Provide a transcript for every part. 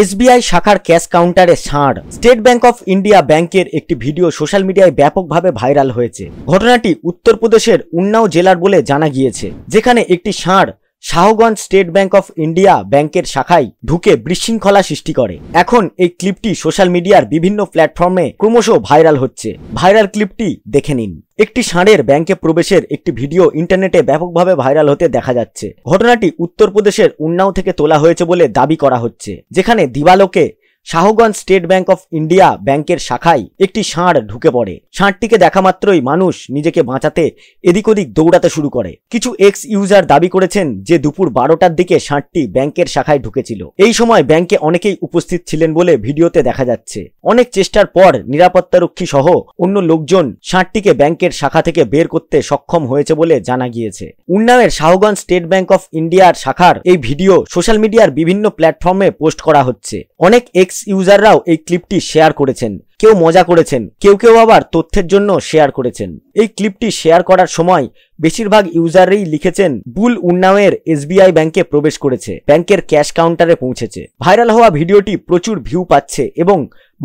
SBI শাখার cash কাউন্টারে ছাড় স্টেট ব্যাংক অফ ইন্ডিয়া ব্যাংকের একটি ভিডিও সোশ্যাল মিডিয়ায় ব্যাপকভাবে ভাইরাল হয়েছে ঘটনাটি উত্তরপ্রদেশের উন্নাও জেলার বলে জানা গিয়েছে যেখানে একটি ষাঁড় Shahganj State Bank of India ব্যাংকের শাখায় ঢুকে বিশৃঙ্খলা সৃষ্টি করে এখন এই ক্লিপটি সোশ্যাল মিডিয়ার বিভিন্ন প্ল্যাটফর্মে ক্রমশ ভাইরাল হচ্ছে ভাইরাল ক্লিপটি দেখে নিন একটি ষাঁড়ের ব্যাংকে প্রবেশের একটি ভিডিও ইন্টারনেটে ব্যাপকভাবে ভাইরাল হতে দেখা যাচ্ছে ঘটনাটি উত্তরপ্রদেশের উন্নাও থেকে তোলা হয়েছে বলে দাবি করা হচ্ছে যেখানে দিবালোকে Shahganj State Bank of India ব্যাংকের শাখায় একটি ষাঁড় ঢুকে পড়ে ষাঁড়টিকে দেখা মাত্রই মানুষ নিজেকে বাঁচাতে এদিক ওদিক দৌড়াতে শুরু করে কিছু এক্স ইউজার দাবি করেছেন যে দুপুর বারোটার দিকে ষাঁড়টি ব্যাংকের শাখায় ঢুকেছিল এই সময় ব্যাংকে অনেকেই উপস্থিত ছিলেন বলে ভিডিওতে দেখা যাচ্ছে অনেক চেষ্টার পর নিরাপত্তারক্ষী সহ অন্য লোকজন ষাঁড়টিকে ব্যাংকের শাখা থেকে বের করতে সক্ষম হয়েছে বলে জানা গিয়েছে উন্নাওয়ের শাহগঞ্জ স্টেট ব্যাংক অফ ইন্ডিয়ার শাখার এই ভিডিও সোশ্যাল মিডিয়ার বিভিন্ন প্ল্যাটফর্মে পোস্ট করা হচ্ছে অনেক এক্স এক্স ইউজাররাও এই ক্লিপটি শেয়ার করেছেন কেউ মজা করেছেন কেউ কেউ আবার তথ্যের জন্য শেয়ার করেছেন এই ক্লিপটি শেয়ার করার সময় বেশিরভাগ ইউজাররাই লিখেছেন বুল উন্নাওয়ের এসবিআই ব্যাংকে প্রবেশ করেছে ব্যাংকের ক্যাশ কাউন্টারে পৌঁছেছে ভাইরাল হওয়া ভিডিওটি প্রচুর ভিউ পাচ্ছে এবং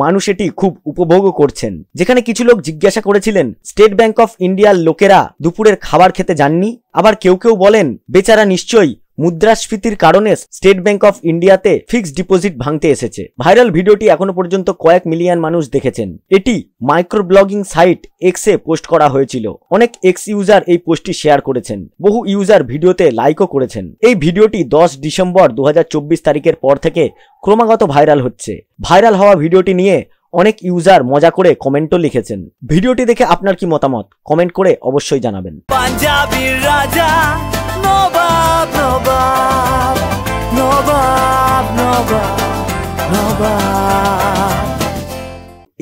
মানুষ এটি খুব উপভোগ করছেন যেখানে কিছু লোক জিজ্ঞাসা করেছিলেন স্টেট ব্যাংক অফ ইন্ডিয়ার লোকেরা দুপুরের খাবার খেতে যাননি আবার কেউ কেউ বলেন বেচারা নিশ্চয়ই মুদ্রাস্ফীতির কারণে স্টেট ব্যাংক অফ ইন্ডিয়াতে ফিক্সড ডিপোজিট ভাঙতে এসেছে ভাইরাল ভিডিওটি এখনো পর্যন্ত কয়েক মিলিয়ন মানুষ দেখেছেন এটি মাইক্রো ব্লগিং সাইট এক্সে পোস্ট করা হয়েছিল অনেক এক্স ইউজার এই পোস্টটি শেয়ার করেছেন বহু ইউজার ভিডিওতে লাইকও করেছেন এই ভিডিওটি দশ ডিসেম্বর দু তারিখের পর থেকে ক্রমাগত ভাইরাল হচ্ছে ভাইরাল হওয়া ভিডিওটি নিয়ে অনেক ইউজার মজা করে কমেন্টও লিখেছেন ভিডিওটি দেখে আপনার কি মতামত কমেন্ট করে অবশ্যই জানাবেন পাঞ্জাবির রাজা নবাব নবাব নবাব নবাব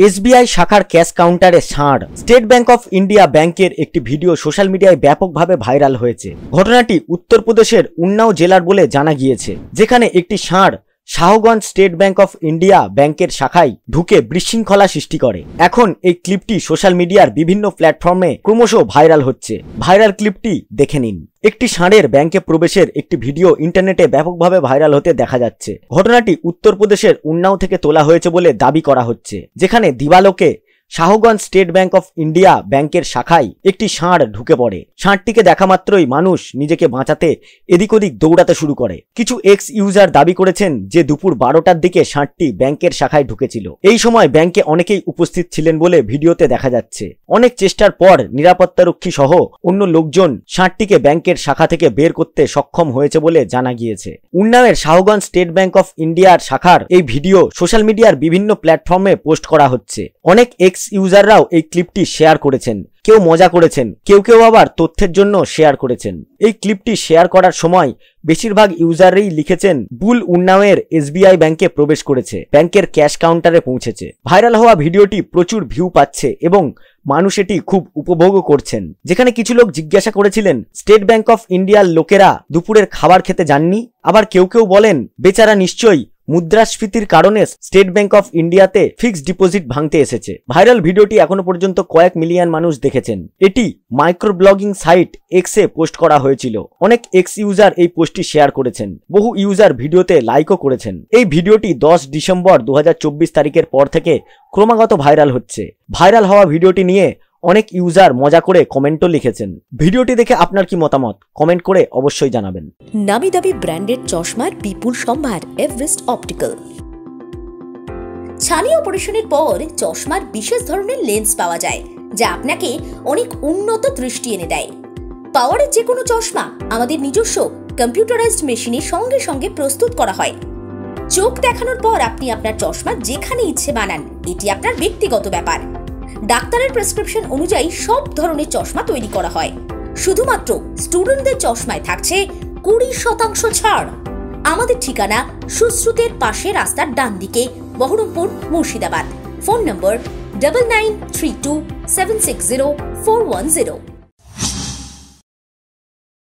এসবিআই শাখার ক্যাশ কাউন্টারে ছাড় স্টেট ব্যাংক অফ ইন্ডিয়া ব্যাংকের একটি ভিডিও সোশ্যাল মিডিয়ায় ব্যাপকভাবে ভাইরাল হয়েছে ঘটনাটি উত্তরপ্রদেশের উন্নাও জেলার বলে জানা গিয়েছে যেখানে একটি ষাঁড় Shahganj State Bank of India ব্যাংকের শাখায় ঢুকে বিশৃঙ্খলা সৃষ্টি করে এখন এই ক্লিপটি সোশ্যাল মিডিয়ার বিভিন্ন প্ল্যাটফর্মে ক্রমশ ভাইরাল হচ্ছে ভাইরাল ক্লিপটি দেখে নিন একটি ষাঁড়ের ব্যাংকে প্রবেশের একটি ভিডিও ইন্টারনেটে ব্যাপকভাবে ভাইরাল হতে দেখা যাচ্ছে ঘটনাটি উত্তরপ্রদেশের উন্নাও থেকে তোলা হয়েছে বলে দাবি করা হচ্ছে যেখানে দিবালোকে Shahganj State Bank of India ব্যাংকের শাখায় একটি ষাঁড় ঢুকে পড়ে ষাঁড়টিকে দেখা মাত্রই মানুষ নিজেকে বাঁচাতে এদিক ওদিক দৌড়াতে শুরু করে কিছু এক্স ইউজার দাবি করেছেন যে দুপুর বারোটার দিকে ষাঁড়টি ব্যাংকের শাখায় ঢুকেছিল এই সময় ব্যাংকে অনেকেই উপস্থিত ছিলেন বলে ভিডিওতে দেখা যাচ্ছে অনেক চেষ্টার পর নিরাপত্তারক্ষী সহ অন্য লোকজন ষাঁড়টিকে ব্যাংকের শাখা থেকে বের করতে সক্ষম হয়েছে বলে জানা গিয়েছে উন্নাওয়ের শাহগঞ্জ স্টেট ব্যাংক অফ ইন্ডিয়ার শাখার এই ভিডিও সোশ্যাল মিডিয়ার বিভিন্ন প্ল্যাটফর্মে পোস্ট করা হচ্ছে অনেক এক্স ইউজাররাও এই ক্লিপটি শেয়ার করেছেন কেউ মজা করেছেন কেউ কেউ আবার তথ্যের জন্য শেয়ার করেছেন এই ক্লিপটি শেয়ার করার সময় বেশিরভাগ ইউজারই লিখেছেন বুল উন্নাওয়ের এসবিআই ব্যাংকে প্রবেশ করেছে ব্যাংকের ক্যাশ কাউন্টারে পৌঁছেছে ভাইরাল হওয়া ভিডিওটি প্রচুর ভিউ পাচ্ছে এবং মানুষ এটি খুব উপভোগও করছেন যেখানে কিছু লোক জিজ্ঞাসা করেছিলেন স্টেট ব্যাংক অফ ইন্ডিয়ার লোকেরা দুপুরের খাবার খেতে যাননি আবার কেউ কেউ বলেন বেচারা নিশ্চয়ই মুদ্রাস্ফীতির কারণে স্টেট ব্যাংক অফ ইন্ডিয়াতে ফিক্সড ডিপোজিট ভাঙতে এসেছে ভাইরাল ভিডিওটি এখনো পর্যন্ত কয়েক মিলিয়ন মানুষ দেখেছেন এটি মাইক্রো ব্লগিং সাইট এক্সে পোস্ট করা হয়েছিল অনেক এক্স ইউজার এই পোস্টটি শেয়ার করেছেন বহু ইউজার ভিডিওতে লাইকও করেছেন এই ভিডিওটি দশ ডিসেম্বর দু তারিখের পর থেকে ক্রমাগত ভাইরাল হচ্ছে ভাইরাল হওয়া ভিডিওটি নিয়ে অনেক ইউজার মজা করে কমেন্টও লিখেছেন ভিডিওটি দেখে আপনার কি মতামত কমেন্ট করে অবশ্যই জানাবেন নামি দামি ব্র্যান্ডেড চশমার বিপুল সম্ভার এভারেস্ট অপটিক্যাল ছানি অপারেশনের পর চশমার বিশেষ ধরনের লেন্স পাওয়া যায় যা আপনাকে অনেক উন্নত দৃষ্টি এনে দেয় পাওয়ারের যে কোনো চশমা আমাদের নিজস্ব কম্পিউটারাইজড মেশিনে সঙ্গে সঙ্গে প্রস্তুত করা হয় চোখ দেখানোর পর আপনি আপনার চশমা যেখানে ইচ্ছে বানান এটি আপনার ব্যক্তিগত ব্যাপার ডাক্তারের প্রেসক্রিপশন অনুযায়ী সব ধরনের চশমা তৈরি করা হয় শুধুমাত্র স্টুডেন্টদের চশমায় থাকছে কুড়ি শতাংশ ছাড় আমাদের ঠিকানা সুশ্রুতের পাশে রাস্তার ডান দিকে Baharampur Murshidabad phone number double nine three two seven six zero four one zero